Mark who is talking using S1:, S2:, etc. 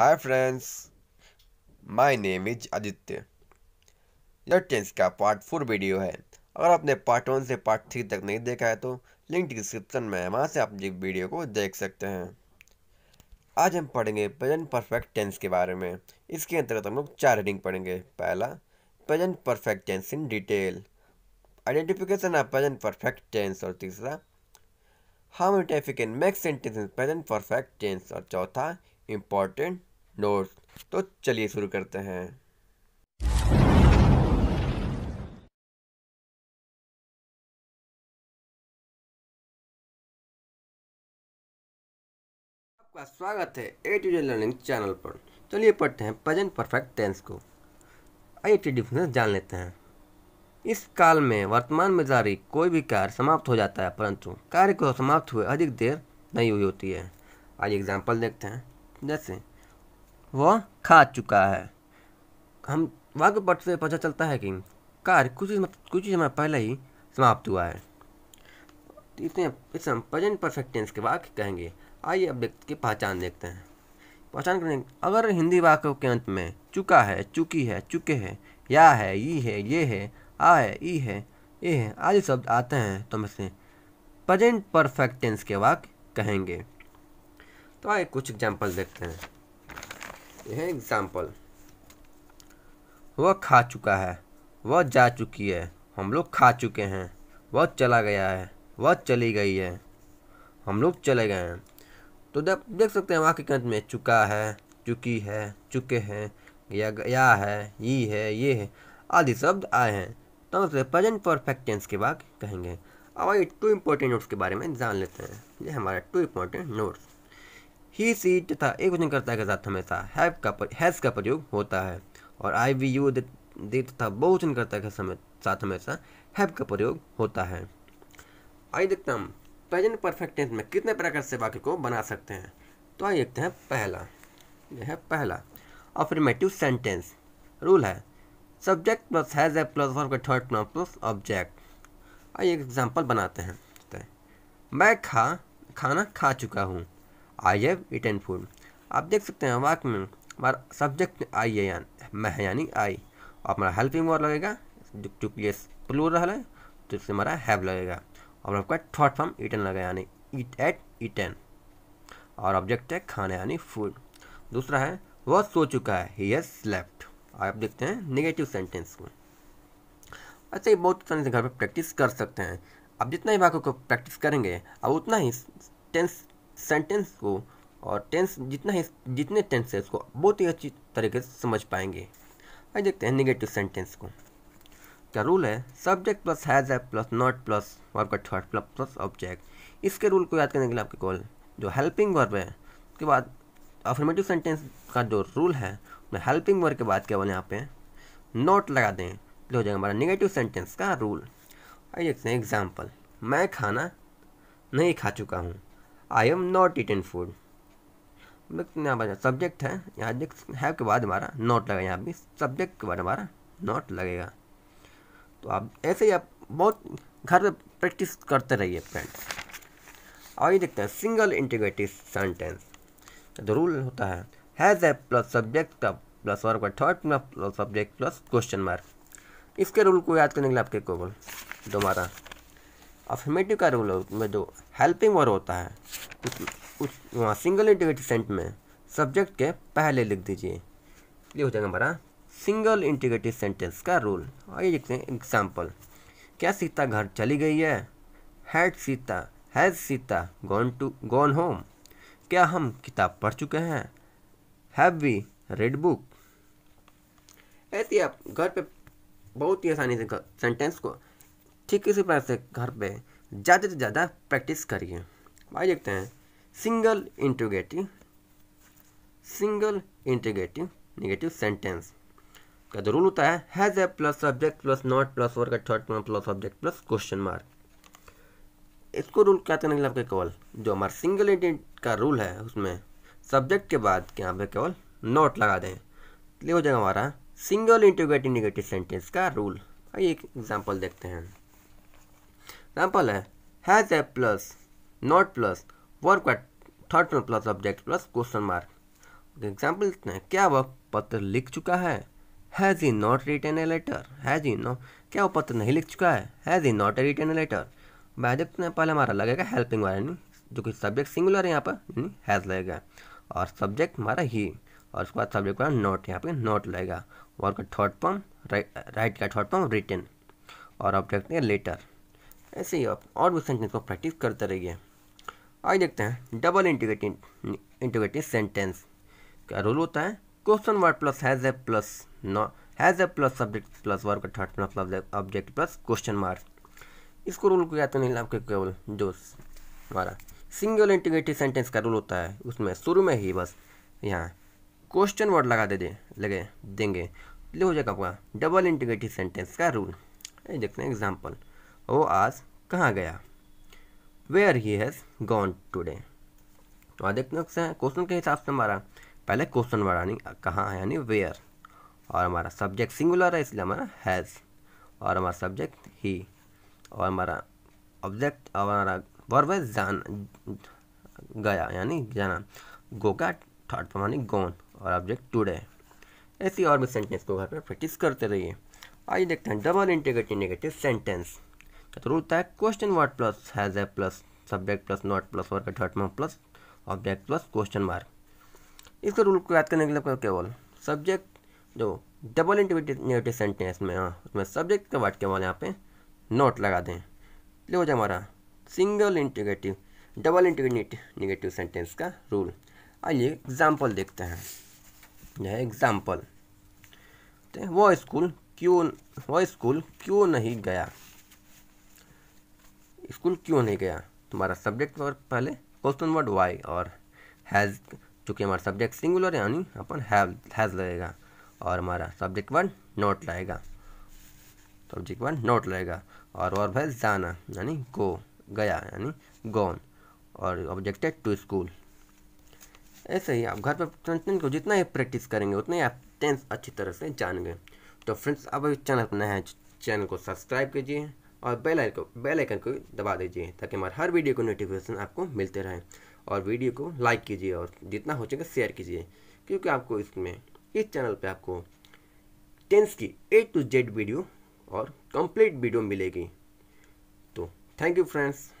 S1: hi friends my name is Aditya यह tense का part four video है अगर आपने पार्ट वन से पार्ट थ्री तक नहीं देखा है तो लिंक डिस्क्रिप्शन में है वहाँ से आप जिस वीडियो को देख सकते हैं आज हम पढ़ेंगे प्रेजेंट परफेक्ट टेंस के बारे में इसके अंतर्गत हम लोग चार रीडिंग पढ़ेंगे पहला present perfect tense in detail identification of present perfect tense और तीसरा how many type you can make sentence in present perfect tense और चौथा इम्पॉर्टेंट नोट तो चलिए शुरू करते हैं आपका स्वागत है A to Z learning channel पर चलिए पढ़ते हैं प्रेजेंट परफेक्ट टेंस को आई टी डिफिनेशन जान लेते हैं इस काल में वर्तमान में जारी कोई भी कार्य समाप्त हो जाता है परंतु कार्य को समाप्त हुए अधिक देर नहीं हुई होती है आज एग्जाम्पल देखते हैं जैसे वह खा चुका है हम वाक्य पट से पता चलता है कि कार्य कुछ चीज़ कुछ ही समय पहले ही समाप्त हुआ है इतने इस हम प्रजेंट परफेक्ट टेंस के वाक्य कहेंगे आइए अब व्यक्ति की पहचान देखते हैं पहचान करने अगर हिंदी वाक्यों के अंत में चुका है चुकी है चुके है या है ई है ये है आ है ई है ये है आदि शब्द आते हैं तो हम इसे प्रजेंट परफेक्ट टेंस के वाक्य कहेंगे तो आइए कुछ एग्जाम्पल देखते हैं ये है एग्जाम्पल वह खा चुका है वह जा चुकी है हम लोग खा चुके हैं वह चला गया है वह चली गई है हम लोग चले गए हैं तो देख देख सकते हैं वाक्य के अंत में चुका है चुकी है चुके हैं या गया है ये है ये है आदि शब्द आए हैं तो उसे प्रेजेंट परफेक्ट टेंस के बाद कहेंगे अब आइए टू इम्पोर्टेंट नोट्स के बारे में जान लेते हैं ये हमारा two important notes he she तथा एक वचन के साथ हमेशा हैव का हैज़ का प्रयोग होता है और आई वी यू दे तथा बहुवचन के समय साथ हमेशा हैव का प्रयोग होता है आइए देखते हम प्रेजेंट परफेक्ट टेंस में कितने प्रकार से वाक्य को बना सकते हैं तो आइए देखते हैं पहला यह है पहला अफर्मेटिव सेंटेंस रूल है subject plus has a plus verb का थर्ड प्लस प्लस ऑब्जेक्ट आइए एग्जाम्पल बनाते हैं मैं खा खाना खा चुका हूँ आई हैव इटन फूड आप देख सकते हैं वाक में हमारा सब्जेक्ट आई है यान मैं है यानी आई और हमारा हेल्पिंग वर्ड लगेगा टू प्लेस प्लूर रहा है तो इससे हमारा हैव लगेगा और आपका थॉट फॉर्म इटन लगेगा यानी इट एट इटन और ऑब्जेक्ट है खाना यानी फूड दूसरा है वह सो चुका है ही हैज स्लेप्ट आप देखते हैं नेगेटिव सेंटेंस को अच्छा ये बहुत सारे घर पर प्रैक्टिस कर सकते हैं आप जितना ही वाक्य को प्रैक्टिस करेंगे अब उतना ही टेंस सेंटेंस को और टेंस जितना ही जितने टेंस है उसको बहुत ही अच्छी तरीके से समझ पाएंगे आइए देखते हैं निगेटिव सेंटेंस को क्या रूल है सब्जेक्ट प्लस हैज़ है प्लस नॉट प्लस वर्ब का थर्ड प्लस प्लस ऑब्जेक्ट इसके रूल को याद करने के लिए आपके कॉल जो हेल्पिंग वर्ब है उसके बाद अफर्मेटिव सेंटेंस का जो रूल है उसमें हेल्पिंग वर्ब के बाद क्या बोले यहाँ पे नॉट लगा दें तो हो जाएगा हमारा निगेटिव सेंटेंस का रूल आइए देखते हैं एग्जाम्पल मैं खाना नहीं खा चुका हूँ I am not eaten food यहाँ सब्जेक्ट है यहाँ देख हैव के बाद हमारा नॉट लगेगा यहाँ भी सब्जेक्ट के बाद हमारा नॉट लगेगा तो आप ऐसे ही आप बहुत घर पर प्रैक्टिस करते रहिए फ्रेंड्स ये देखते हैं सिंगल इंटीग्रेटिव सेंटेंस जो रूल होता है हैज़ ए प्लस सब्जेक्ट का प्लस वर्क का third plus subject plus question mark इसके रूल को याद करने के लिए आपके को दोबारा अफर्मेटिव का रोल में जो हेल्पिंग वर्ब होता है उस, उस वहाँ सिंगल इंटीग्रेटिव सेंट में सब्जेक्ट के पहले लिख दीजिए ये हो जाएगा हमारा सिंगल इंटीग्रेटिव सेंटेंस का रूल और ये देखते हैं एग्जाम्पल क्या सीता घर चली गई है had Sita has Sita gone to gone home क्या हम किताब पढ़ चुके हैं हैव वी रेड बुक ऐसे आप घर पे बहुत ही आसानी से सेंटेंस को ठीक इसी प्रकार से घर पे ज़्यादा से ज़्यादा प्रैक्टिस करिए आइए देखते हैं single interrogative single interrogative negative sentence का जो रूल होता है has a plus subject plus not plus verb third form plus subject plus question mark इसको रूल क्या करने के लिए आपके केवल जो हमारा सिंगल इंटेंट का रूल है उसमें सब्जेक्ट के बाद के यहाँ पे केवल नॉट लगा दें तो ये हो जाएगा हमारा सिंगल इंटीग्रेटिव नेगेटिव सेंटेंस का रूल आइए एक एग्जाम्पल देखते हैं सैंपल है has a plus not plus work at third में plus object plus question mark example इतना है क्या वह पत्र लिख चुका है has he not written a letter has he not क्या वो पत्र नहीं लिख चुका है has he not a written a letter subject में पहले हमारा लगेगा हेल्पिंग वाला नहीं जो कि सब्जेक्ट सिंगुलर है यहाँ पर यानी हैज़ लगेगा और सब्जेक्ट हमारा ही और उसके बाद सब्जेक्ट हमारा नॉट यहाँ पे नॉट लगेगा वर्क का थर्ड पम राइट का थर्ड पम रिटर्न और ऑब्जेक्ट लेटर ऐसे ही आप और भी सेंटेंस को प्रैक्टिस करते रहिए आइए देखते हैं डबल इंटीग्रेटिव इंटीग्रेटिव सेंटेंस क्या रोल होता है question word plus has a plus no has a plus subject plus का third plus object plus question mark इसको रूल को कहते नहीं आपके केवल जो हमारा सिंगल इंटीग्रेटिव सेंटेंस का रूल होता है उसमें शुरू में ही बस यहाँ क्वेश्चन वर्ड लगा दे दे लगे देंगे हो जाएगा आपका डबल इंटीग्रेटिव सेंटेंस का रूल देखते हैं एग्जाम्पल वो आज कहाँ गया where he has gone today तो आज देखते हैं क्वेश्चन के हिसाब से हमारा पहले क्वेश्चन वाला नहीं कहाँ है यानी वेयर और हमारा सब्जेक्ट सिंगुलर है इसलिए हमारा हैज़ और हमारा सब्जेक्ट ही और हमारा ऑब्जेक्ट और हमारा वर्ब है जान गया यानी जाना गो का थर्ड फॉर्म यानी गॉन और ऑब्जेक्ट टूडे ऐसी और भी सेंटेंस को घर पर प्रैक्टिस करते रहिए आइए देखते हैं double interrogative negative sentence through that question word plus has a plus subject plus not plus verb third में plus object plus question mark इसके रूल को याद करने के लिए केवल सब्जेक्ट जो डबल इंटीग्रेटेड सेंटेंस में हाँ उसमें सब्जेक्ट के वर्ड केवल यहाँ पे नोट लगा दें ये हो जाए हमारा single interrogative double integrate negative sentence का रूल आइए एग्जाम्पल देखते हैं यह एग्जाम्पल वो स्कूल क्यों वो स्कूल क्यों नहीं गया स्कूल क्यों नहीं गया तुम्हारा सब्जेक्ट और पहले क्वेश्चन वर्ड वाई और हैज़ चूँकि हमारा सब्जेक्ट सिंगुलर यानी अपन हैज़ लगेगा और हमारा सब्जेक्ट वर्ड नोट लगेगा सब्जेक्ट वर्ड नोट लगेगा और और भाई जाना यानी गो गया यानी गॉन और ऑब्जेक्टेड टू स्कूल ऐसे ही आप घर पर को जितना ही प्रैक्टिस करेंगे उतना ही आप टेंस अच्छी तरह से जानेंगे तो फ्रेंड्स अब चैनल अपना नया है चैनल को सब्सक्राइब कीजिए और बेल आइकन बेल आइकन को दबा दीजिए ताकि हमारे हर वीडियो को नोटिफिकेशन आपको मिलते रहे और वीडियो को लाइक कीजिए और जितना हो सके शेयर कीजिए क्योंकि आपको इसमें इस चैनल पे आपको टेंस की ए टू जेड वीडियो और कंप्लीट वीडियो मिलेगी तो थैंक यू फ्रेंड्स